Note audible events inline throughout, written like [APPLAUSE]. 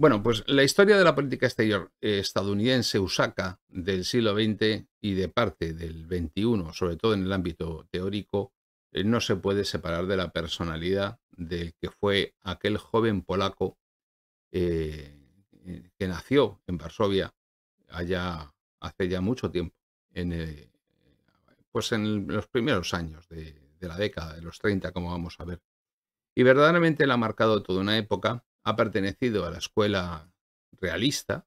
Bueno, pues la historia de la política exterior eh, estadounidense usaca del siglo XX y de parte del XXI, sobre todo en el ámbito teórico, eh, no se puede separar de la personalidad del que fue aquel joven polaco eh, que nació en Varsovia allá hace ya mucho tiempo, en, pues en los primeros años de, de la década de los 30, como vamos a ver. Y verdaderamente la ha marcado toda una época ha pertenecido a la escuela realista,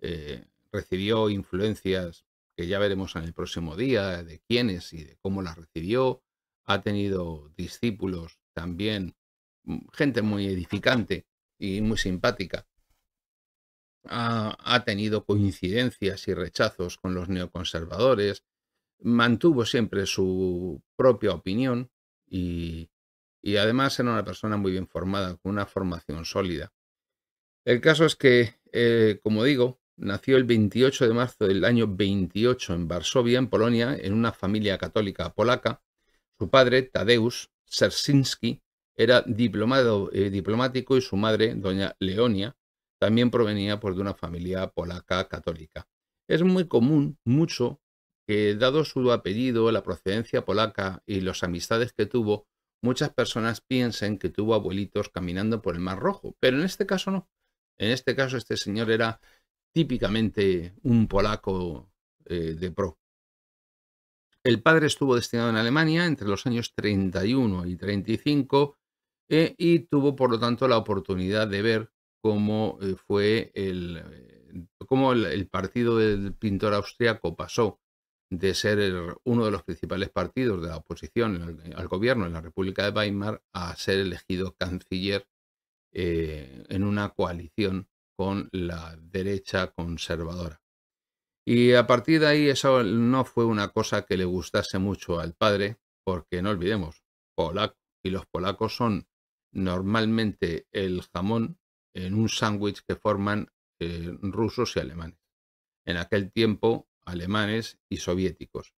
eh, recibió influencias que ya veremos en el próximo día de quiénes y de cómo las recibió, ha tenido discípulos también, mm, gente muy edificante y muy simpática. Ha, ha, tenido coincidencias y rechazos con los neoconservadores, mantuvo siempre su propia opinión y y además era una persona muy bien formada, con una formación sólida. El caso es que, eh, como digo, nació el 28 de marzo del año 28 en Varsovia, en Polonia, en una familia católica polaca. Su padre, Tadeusz Sersinski, era diplomado, eh, diplomático y su madre, doña Leonia, también provenía por pues, de una familia polaca católica. Es muy común, mucho, que dado su apellido, la procedencia polaca y las amistades que tuvo, muchas personas piensan que tuvo abuelitos caminando por el Mar Rojo, pero en este caso no. En este caso este señor era típicamente un polaco eh, de pro. El padre estuvo destinado en Alemania entre los años 31 y 35 eh, y tuvo por lo tanto la oportunidad de ver cómo eh, fue el, cómo el partido del pintor austriaco pasó de ser uno de los principales partidos de la oposición al gobierno en la República de Weimar a ser elegido canciller eh, en una coalición con la derecha conservadora. Y a partir de ahí eso no fue una cosa que le gustase mucho al padre, porque no olvidemos, polaco, y los polacos son normalmente el jamón en un sándwich que forman eh, rusos y alemanes. En aquel tiempo alemanes y soviéticos.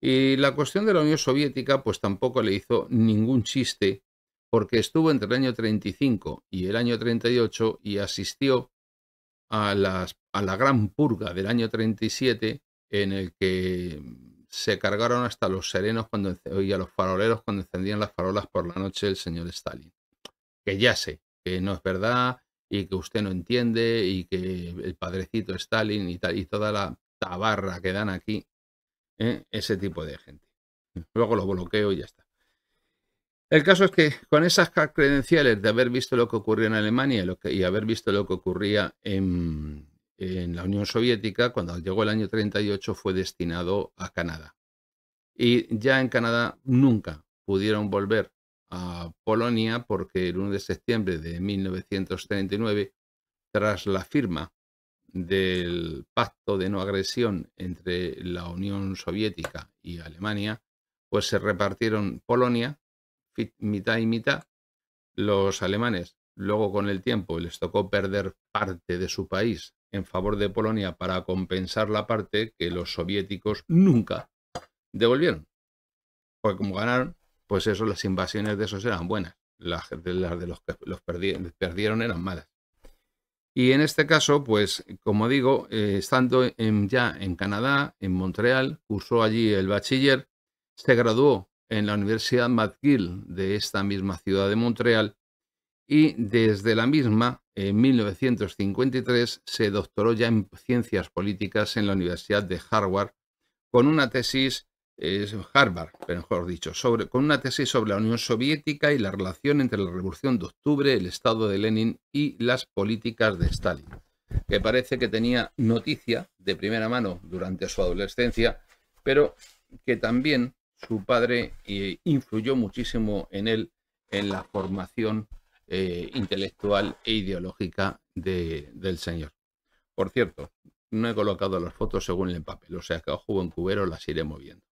Y la cuestión de la Unión Soviética pues tampoco le hizo ningún chiste porque estuvo entre el año 35 y el año 38 y asistió a, las, a la gran purga del año 37 en el que se cargaron hasta los serenos cuando, y a los faroleros cuando encendían las farolas por la noche el señor Stalin. Que ya sé que no es verdad y que usted no entiende y que el padrecito Stalin y, y toda la tabarra que dan aquí, ¿eh? ese tipo de gente. [LAUGHS] Luego lo bloqueo y ya está. El caso es que con esas credenciales de haber visto lo que ocurrió en Alemania y haber visto lo que ocurría en, en la Unión Soviética, cuando llegó el año 38 fue destinado a Canadá. Y ya en Canadá nunca pudieron volver a Polonia porque el 1 de septiembre de 1939, tras la firma del pacto de no agresión entre la Unión Soviética y Alemania, pues se repartieron Polonia, mitad y mitad, los alemanes. Luego con el tiempo les tocó perder parte de su país en favor de Polonia para compensar la parte que los soviéticos nunca devolvieron. Porque como ganaron, pues eso, las invasiones de esos eran buenas. Las, las de los que los perdieron eran malas. Y en este caso, pues como digo, eh, estando ya en Canadá, en Montreal, cursó allí el bachiller, se graduó en la Universidad McGill de esta misma ciudad de Montreal y desde la misma, en 1953, se doctoró ya en ciencias políticas en la Universidad de Harvard con una tesis es Harvard, mejor dicho, sobre, con una tesis sobre la Unión Soviética y la relación entre la Revolución de Octubre, el Estado de Lenin y las políticas de Stalin, que parece que tenía noticia de primera mano durante su adolescencia, pero que también su padre eh, influyó muchísimo en él en la formación eh, intelectual e ideológica del señor. Por cierto, no he colocado las fotos según el papel, o sea que a en cubero las iré moviendo.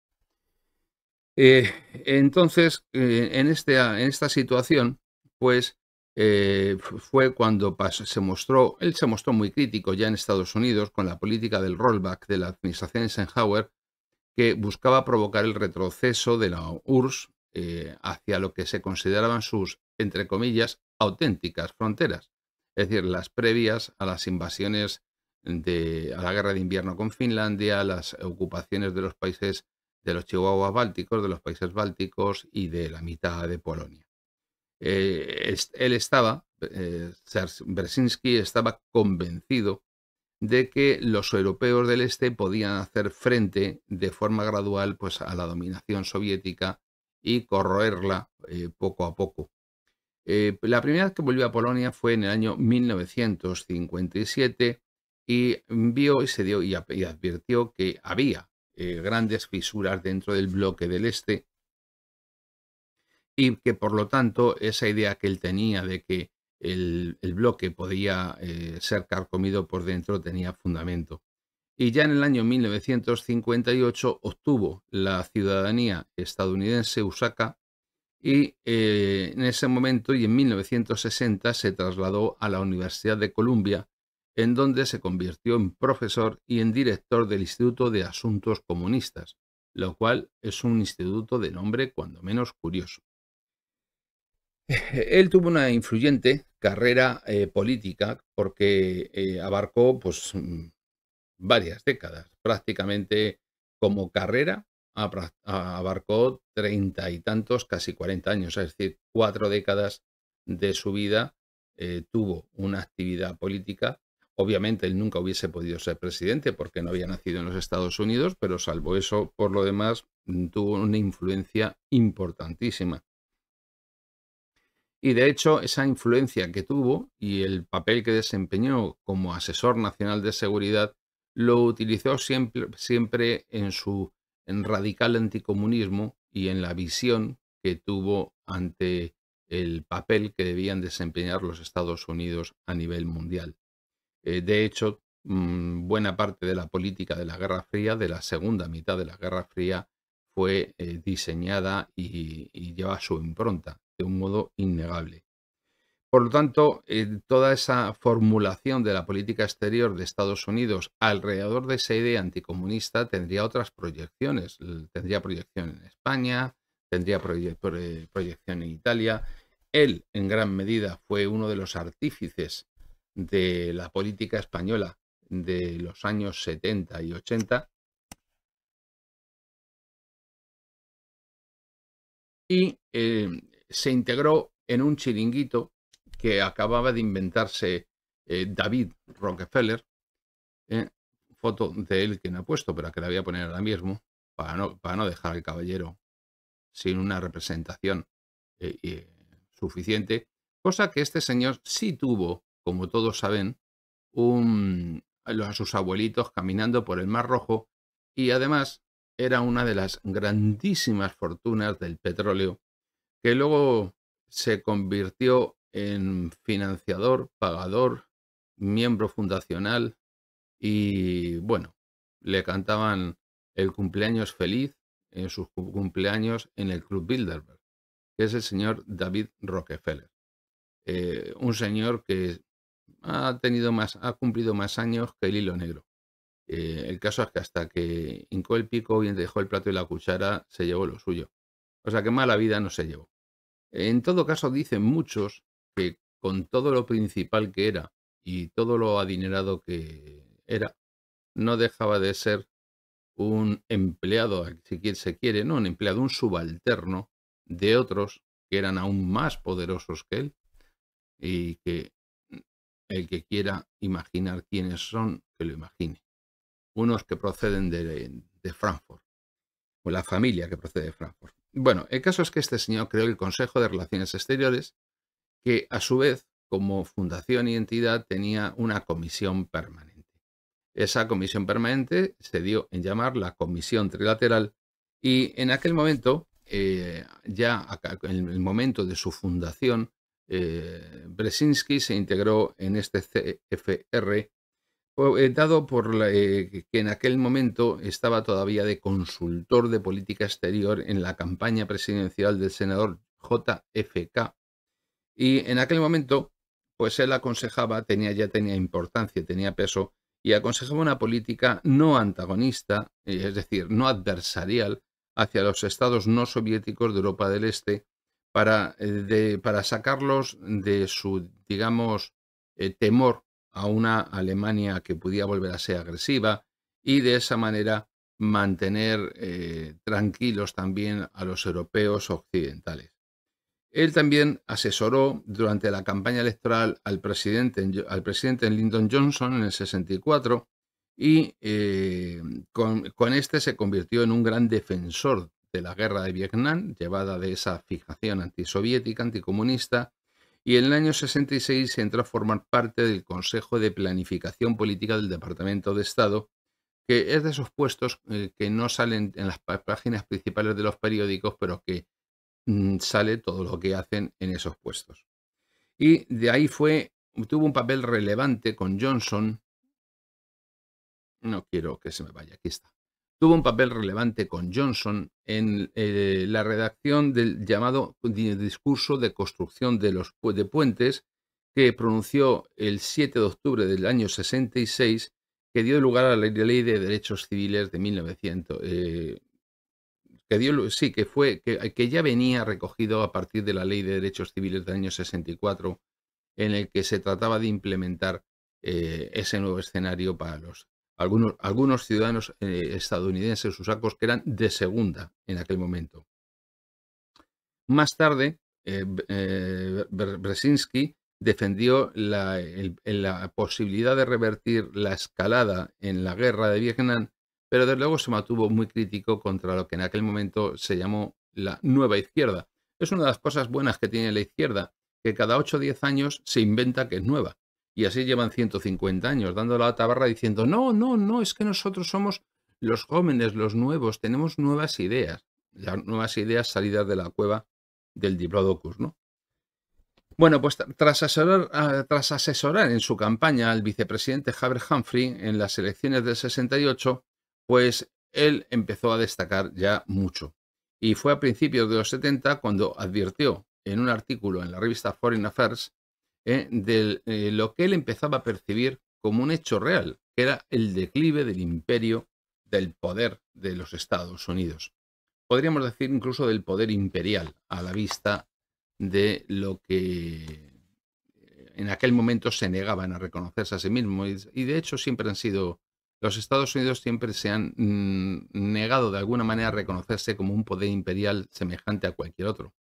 Eh, entonces, eh, en, este, ah, en esta situación, pues eh, fue cuando se mostró, él se mostró muy crítico ya en Estados Unidos con la política del rollback de la administración Eisenhower, que buscaba provocar el retroceso de la URSS hacia lo que se consideraban sus, entre comillas, auténticas fronteras, es decir, las previas a las invasiones de, a la guerra de invierno con Finlandia, las ocupaciones de los países de los chihuahuas bálticos, de los países bálticos y de la mitad de Polonia. Eh, él estaba, Bersinski eh, estaba convencido de que los europeos del este podían hacer frente de forma gradual pues, a la dominación soviética y corroerla eh, poco a poco. la primera vez que volvió a Polonia fue en el año 1957 y vio y se dio y, advirtió que había eh, grandes fisuras dentro del bloque del este y que por lo tanto esa idea que él tenía de que el, bloque podía eh, ser carcomido por dentro tenía fundamento. Y ya en el año 1958 obtuvo la ciudadanía estadounidense Usaka y eh, en ese momento y en 1960 se trasladó a la Universidad de Columbia en donde se convirtió en profesor y en director del Instituto de Asuntos Comunistas, lo cual es un instituto de nombre cuando menos curioso. [LAUGHS] Él tuvo una influyente carrera eh, política porque eh, abarcó pues, varias décadas, prácticamente como carrera abarcó treinta y tantos, casi cuarenta años, es decir, cuatro décadas de su vida eh, tuvo una actividad política Obviamente él nunca hubiese podido ser presidente porque no había nacido en los Estados Unidos, pero salvo eso, por lo demás, mm, tuvo una influencia importantísima. Y de hecho, esa influencia que tuvo y el papel que desempeñó como asesor nacional de seguridad lo utilizó siempre, siempre en su radical anticomunismo y en la visión que tuvo ante el papel que debían desempeñar los Estados Unidos a nivel mundial. Eh, de hecho, mm, buena parte de la política de la Guerra Fría, de la segunda mitad de la Guerra Fría, fue eh, diseñada y, lleva su impronta de un modo innegable. Por lo tanto, eh, toda esa formulación de la política exterior de Estados Unidos alrededor de esa idea anticomunista tendría otras proyecciones. Tendría proyección en España, tendría proyección en Italia. Él, en gran medida, fue uno de los artífices de la política española de los años 70 y 80. Y eh, se integró en un chiringuito que acababa de inventarse eh, David Rockefeller. Eh, foto de él que no ha puesto, pero que la voy a poner ahora mismo para no, para no dejar al caballero sin una representación suficiente. Cosa que este señor sí tuvo como todos saben, a sus abuelitos caminando por el Mar Rojo y además era una de las grandísimas fortunas del petróleo que luego se convirtió en financiador, pagador, miembro fundacional y bueno, le cantaban el cumpleaños feliz en sus cumpleaños en el Club Bilderberg, que es el señor David Rockefeller. Eh, un señor que ha tenido más, ha cumplido más años que el hilo negro. Eh, el caso es que hasta que hincó el pico y dejó el plato y la cuchara, se llevó lo suyo. O sea que mala vida no se llevó. En todo caso, dicen muchos que con todo lo principal que era y todo lo adinerado que era, no dejaba de ser un empleado, si se quiere, no un empleado, un subalterno de otros que eran aún más poderosos que él y que el que quiera imaginar quiénes son, que lo imagine. Unos que proceden de, de Frankfurt, o la familia que procede de Frankfurt. Bueno, el caso es que este señor creó el Consejo de Relaciones Exteriores, que a su vez, como fundación y entidad, tenía una comisión permanente. Esa comisión permanente se dio en llamar la Comisión Trilateral y en aquel momento, eh, ya en el momento de su fundación, eh, Bresinski se integró en este CFR, eh, dado por eh, que en aquel momento estaba todavía de consultor de política exterior en la campaña presidencial del senador JFK. Y en aquel momento, pues él aconsejaba, tenía, ya tenía importancia, tenía peso, y aconsejaba una política no antagonista, es decir, no adversarial, hacia los estados no soviéticos de Europa del Este, para, eh, para sacarlos de su, digamos, eh, temor a una Alemania que pudiera volver a ser agresiva y de esa manera mantener eh, tranquilos también a los europeos occidentales. Él también asesoró durante la campaña electoral al presidente, al presidente Lyndon Johnson en el 64 y con, con, este se convirtió en un gran defensor de la guerra de Vietnam, llevada de esa fijación antisoviética, anticomunista, y en el año 66 se entró a formar parte del Consejo de Planificación Política del Departamento de Estado, que es de esos puestos eh, que no salen en las páginas principales de los periódicos, pero que mm, sale todo lo que hacen en esos puestos. Y de ahí fue, tuvo un papel relevante con Johnson. No quiero que se me vaya, aquí está. Tuvo un papel relevante con Johnson en eh, la redacción del llamado discurso de construcción de los de puentes que pronunció el 7 de octubre del año 66, que dio lugar a la ley de derechos civiles de 1900, eh, que dio, sí, que fue, que, ya venía recogido a partir de la ley de derechos civiles del año 64, en el que se trataba de implementar eh, ese nuevo escenario para los algunos, algunos ciudadanos eh, estadounidenses usacos que eran de segunda en aquel momento. Más tarde, eh, eh Brzezinski defendió la, la, posibilidad de revertir la escalada en la guerra de Vietnam, pero desde luego se mantuvo muy crítico contra lo que en aquel momento se llamó la nueva izquierda. Es una de las cosas buenas que tiene la izquierda, que cada 8 o 10 años se inventa que es nueva. Y así llevan 150 años, dando la tabarra diciendo, no, no, no, es que nosotros somos los jóvenes, los nuevos, tenemos nuevas ideas, las nuevas ideas salidas de la cueva del Diplodocus, ¿no? Bueno, pues tras asesorar, ah, tras asesorar en su campaña al vicepresidente Haber Humphrey en las elecciones del 68, pues él empezó a destacar ya mucho. Y fue a principios de los 70 cuando advirtió en un artículo en la revista Foreign Affairs ¿eh? de eh, lo que él empezaba a percibir como un hecho real, que era el declive del imperio, del poder de los Estados Unidos. Podríamos decir incluso del poder imperial a la vista de lo que eh, en aquel momento se negaban a reconocerse a sí mismos y de hecho siempre han sido los Estados Unidos siempre se han mm, negado de alguna manera a reconocerse como un poder imperial semejante a cualquier otro.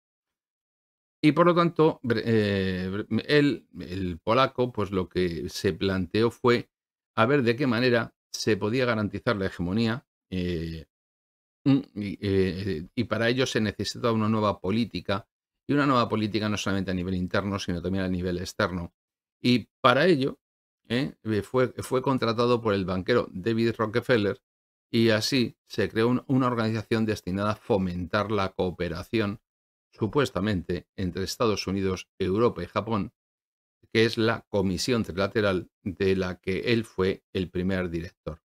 Y por lo tanto, eh, él, el polaco, pues lo que se planteó fue a ver de qué manera se podía garantizar la hegemonía eh, mm, eh, y, para ello se necesitaba una nueva política y una nueva política no solamente a nivel interno, sino también a nivel externo. Y para ello fue, fue, contratado por el banquero David Rockefeller y así se creó una organización destinada a fomentar la cooperación supuestamente entre Estados Unidos, Europa y Japón, que es la comisión trilateral de la que él fue el primer director.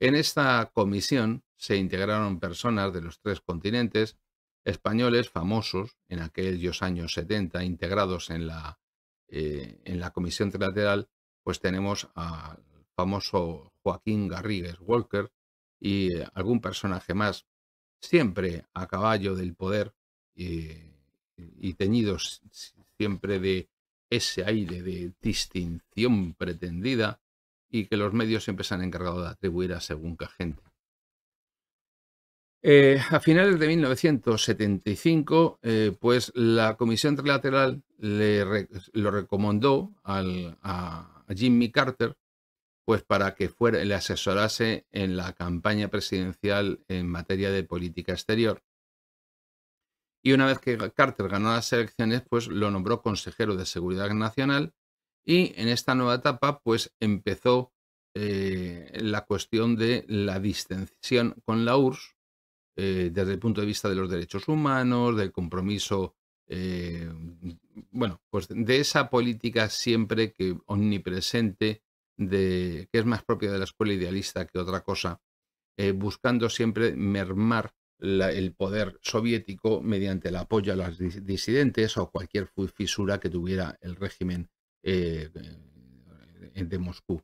En esta comisión se integraron personas de los tres continentes, españoles famosos en aquellos años 70, integrados en la, eh, en la comisión trilateral, pues tenemos al famoso Joaquín Garrigues Walker y eh, algún personaje más, siempre a caballo del poder, eh, y teñidos siempre de ese aire de distinción pretendida y que los medios siempre se han encargado de atribuir a según qué gente. Eh, a finales de 1975, eh, pues la Comisión Trilateral le lo recomendó a Jimmy Carter, pues para que fuera, le asesorase en la campaña presidencial en materia de política exterior y una vez que Carter ganó las elecciones, pues lo nombró consejero de Seguridad Nacional y en esta nueva etapa pues empezó eh, la cuestión de la distensión con la URSS eh, desde el punto de vista de los derechos humanos, del compromiso, eh, bueno, pues de esa política siempre que omnipresente, de, que es más propia de la escuela idealista que otra cosa, buscando siempre mermar el poder soviético mediante el apoyo a los disidentes o cualquier fisura que tuviera el régimen eh, eh, de Moscú.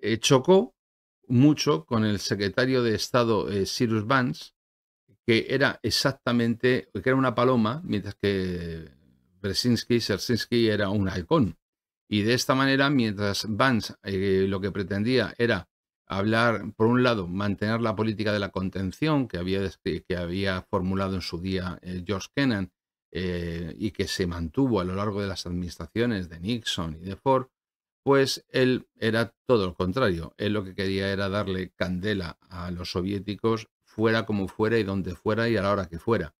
Eh, chocó mucho con el secretario de Estado Cyrus Vance, que era exactamente, que era una paloma, mientras que Brzezinski, Sersinski era un halcón. Y de esta manera, mientras Vance lo que pretendía era hablar, por un lado, mantener la política de la contención que había, que había formulado en su día eh, George Kennan eh, y que se mantuvo a lo largo de las administraciones de Nixon y de Ford, pues él era todo lo contrario. Él lo que quería era darle candela a los soviéticos fuera como fuera y donde fuera y a la hora que fuera.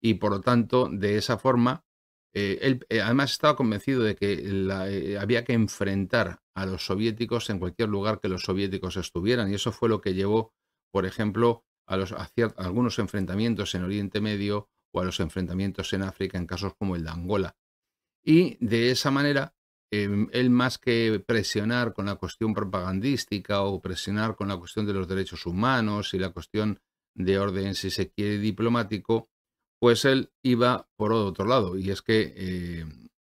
Y por lo tanto, de esa forma, eh, él eh, además estaba convencido de que eh, había que enfrentar a los soviéticos en cualquier lugar que los soviéticos estuvieran y eso fue lo que llevó, por ejemplo, a, los, a algunos enfrentamientos en Oriente Medio o a los enfrentamientos en África en casos como el de Angola. Y de esa manera, em, él más que presionar con la cuestión propagandística o presionar con la cuestión de los derechos humanos y la cuestión de orden, si se quiere, diplomático, pues él iba por otro lado. Y es que eh,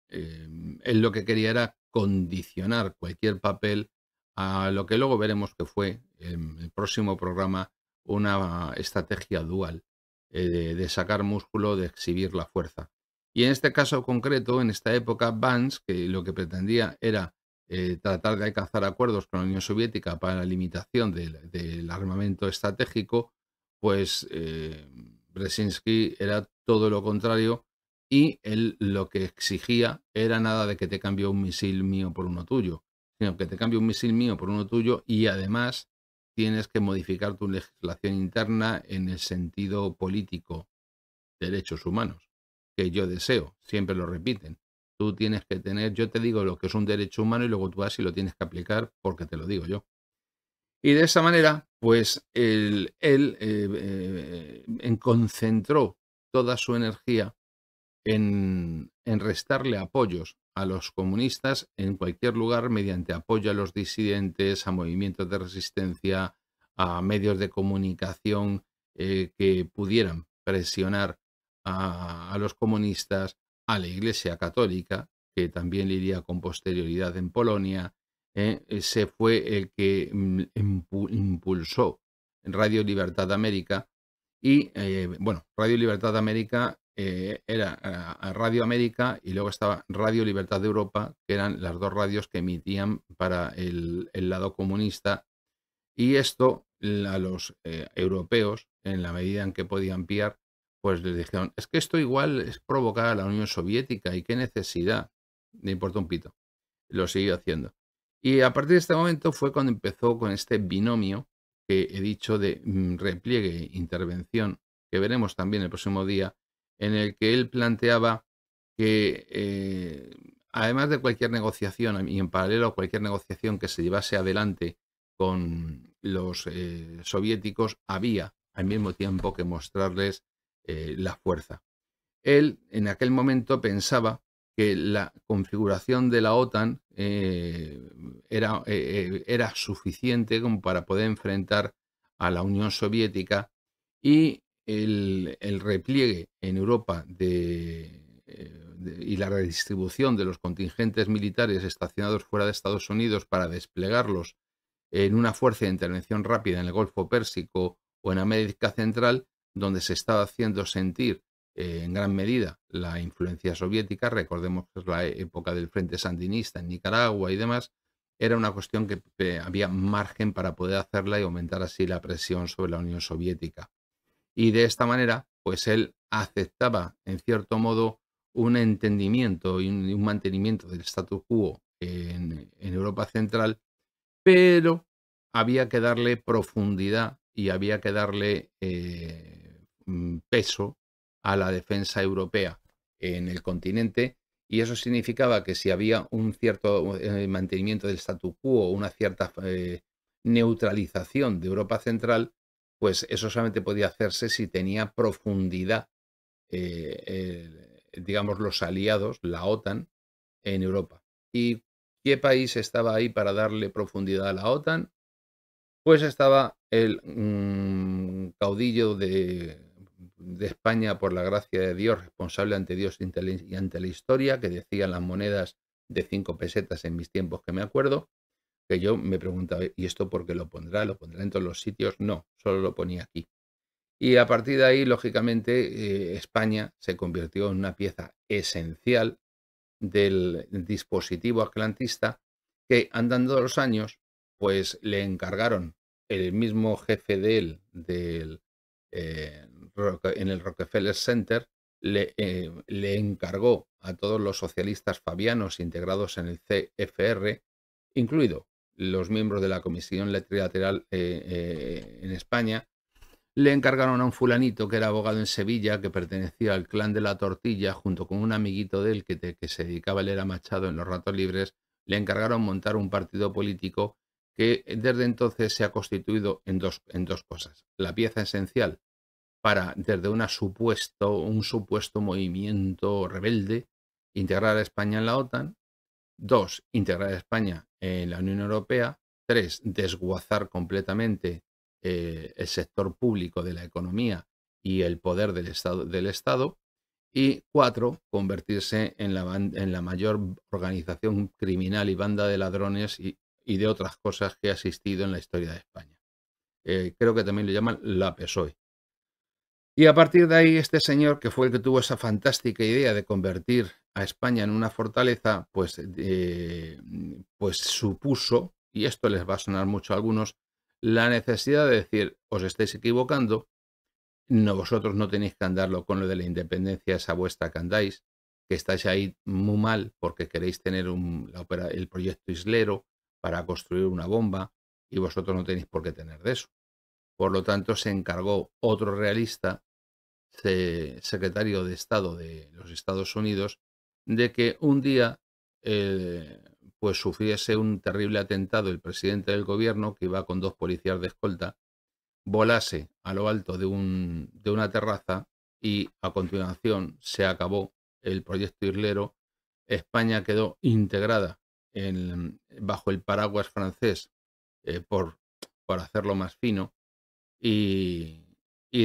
em, él lo que quería era condicionar cualquier papel a lo que luego veremos que fue en el próximo programa una estrategia dual eh, de, sacar músculo, de exhibir la fuerza. Y en este caso concreto, en esta época, Vance, que lo que pretendía era eh, tratar de alcanzar acuerdos con la Unión Soviética para la limitación del armamento estratégico, pues em, Brzezinski era todo lo contrario y él lo que exigía era nada de que te cambie un misil mío por uno tuyo, sino que te cambie un misil mío por uno tuyo y además tienes que modificar tu legislación interna en el sentido político, derechos humanos, que yo deseo, siempre lo repiten. Tú tienes que tener, yo te digo lo que es un derecho humano y luego tú así lo tienes que aplicar porque te lo digo yo. Y de esa manera pues él, eh, eh, concentró toda su energía en, en, restarle apoyos a los comunistas en cualquier lugar mediante apoyo a los disidentes, a movimientos de resistencia, a medios de comunicación eh, que pudieran presionar a, los comunistas, a la Iglesia Católica, que también le con posterioridad en Polonia, eh, ese fue el que mm, impulsó Radio Libertad América. Y eh, bueno, Radio Libertad América eh, era ah, Radio América y luego estaba Radio Libertad de Europa, que eran las dos radios que emitían para el, lado comunista. Y esto a los europeos, en la medida en que podían piar, pues les dijeron, es que esto igual es provocar a la Unión Soviética y qué necesidad. no importa un pito. Lo siguió haciendo. Y a partir de este momento fue cuando empezó con este binomio que he dicho de mm, repliegue e intervención, que veremos también el próximo día, en el que él planteaba que eh, además de cualquier negociación y en paralelo a cualquier negociación que se llevase adelante con los eh, soviéticos, había al mismo tiempo que mostrarles eh, la fuerza. Él en aquel momento pensaba que la configuración de la OTAN eh, eh, era, suficiente como para poder enfrentar a la Unión Soviética y el, repliegue en Europa eh, y la redistribución de los contingentes militares estacionados fuera de Estados Unidos para desplegarlos en una fuerza de intervención rápida en el Golfo Pérsico o en América Central, donde se estaba haciendo sentir eh, en gran medida la influencia soviética, recordemos que es la época del Frente Sandinista en Nicaragua y demás, era una cuestión que había margen para poder hacerla y aumentar así la presión sobre la Unión Soviética. Y de esta manera, pues él aceptaba, en cierto modo, un entendimiento y un, mantenimiento del status quo en, Europa Central, pero había que darle profundidad y había que darle eh, mm, peso a la defensa europea en el continente y eso significaba que si había un cierto eh, mantenimiento del statu quo, una cierta eh, neutralización de Europa Central, pues eso solamente podía hacerse si tenía profundidad, eh, digamos, los aliados, la OTAN, en Europa. ¿Y qué país estaba ahí para darle profundidad a la OTAN? Pues estaba el mm, caudillo de de España, por la gracia de Dios, responsable ante Dios y ante la historia, que decían las monedas de cinco pesetas en mis tiempos que me acuerdo, que yo me preguntaba, ¿y esto por qué lo pondrá? ¿Lo pondrá en todos los sitios? No, solo lo ponía aquí. Y a partir de ahí, lógicamente, eh, España se convirtió en una pieza esencial del dispositivo atlantista que andando los años, pues le encargaron el mismo jefe de él, del eh, en el Rockefeller Center, eh, le, encargó a todos los socialistas fabianos integrados en el CFR, incluido los miembros de la Comisión Trilateral eh, eh, en España, le encargaron a un fulanito que era abogado en Sevilla, que pertenecía al clan de la tortilla, junto con un amiguito de él que, se dedicaba, leer a machado en los ratos libres, le encargaron montar un partido político que desde entonces se ha constituido en dos, en dos cosas. La pieza esencial, para, desde supuesto, un supuesto movimiento rebelde, integrar a España en la OTAN. Dos, integrar a España en la Unión Europea. Tres, desguazar completamente eh, el sector público de la economía y el poder del Estado. Del estado. Y cuatro, convertirse en la, en la mayor organización criminal y banda de ladrones y, de otras cosas que ha existido en la historia de España. Eh, creo que también lo llaman la PSOE. Y a partir de ahí, este señor, que fue el que tuvo esa fantástica idea de convertir a España en una fortaleza, pues, eh, pues supuso, y esto les va a sonar mucho a algunos, la necesidad de decir, os estáis equivocando, no, vosotros no tenéis que andarlo con lo de la independencia, esa vuestra que andáis, que estáis ahí muy mal porque queréis tener un, la el proyecto islero para construir una bomba y vosotros no tenéis por qué tener de eso. Por lo tanto, se encargó otro realista secretario de Estado de los Estados Unidos, de que un día eh, pues sufriese un terrible atentado el presidente del gobierno, que iba con dos policías de escolta, volase a lo alto de, un, de una terraza y a continuación se acabó el proyecto irlero. España quedó integrada en, bajo el paraguas francés eh, por, por hacerlo más fino y,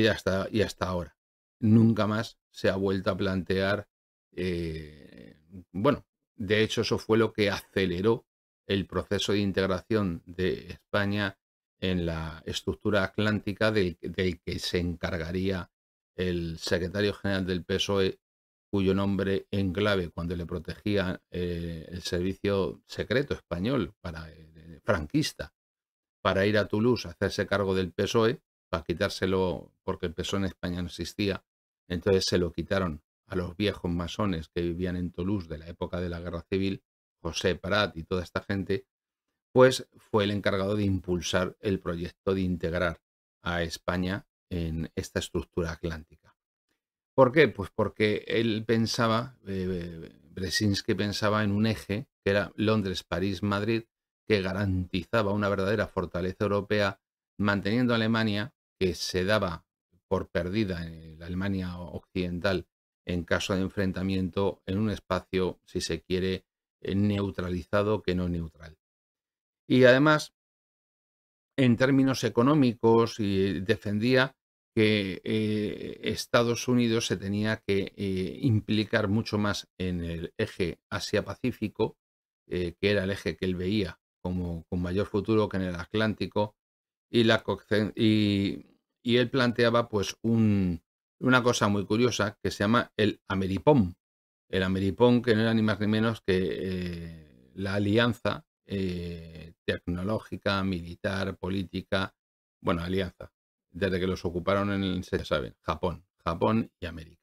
hasta, y hasta ahora nunca más se ha vuelto a plantear. Eh, bueno, de hecho eso fue lo que aceleró el proceso de integración de España en la estructura atlántica del, que se encargaría el secretario general del PSOE, cuyo nombre en clave cuando le protegía eh, el servicio secreto español para eh, franquista, para ir a Toulouse a hacerse cargo del PSOE, para quitárselo porque el PSOE en España no existía, entonces se lo quitaron a los viejos masones que vivían en Toulouse de la época de la Guerra Civil, José Parat y toda esta gente, pues fue el encargado de impulsar el proyecto de integrar a España en esta estructura atlántica. ¿Por qué? Pues porque él pensaba, eh, Bresinski pensaba en un eje que era Londres, París, Madrid, que garantizaba una verdadera fortaleza europea, manteniendo a Alemania, que se daba por perdida en la Alemania occidental en caso de enfrentamiento en un espacio, si se quiere, eh, neutralizado que no neutral. Y además, en términos económicos, defendía que eh, Estados Unidos se tenía que eh, implicar mucho más en el eje Asia-Pacífico, que era el eje que él veía como con mayor futuro que en el Atlántico, y la, y y él planteaba pues un, una cosa muy curiosa que se llama el Ameripón. El Ameripón que no era ni más ni menos que eh, la alianza eh, tecnológica, militar, política, bueno, alianza, desde que los ocuparon en, el, saben, Japón, Japón y América.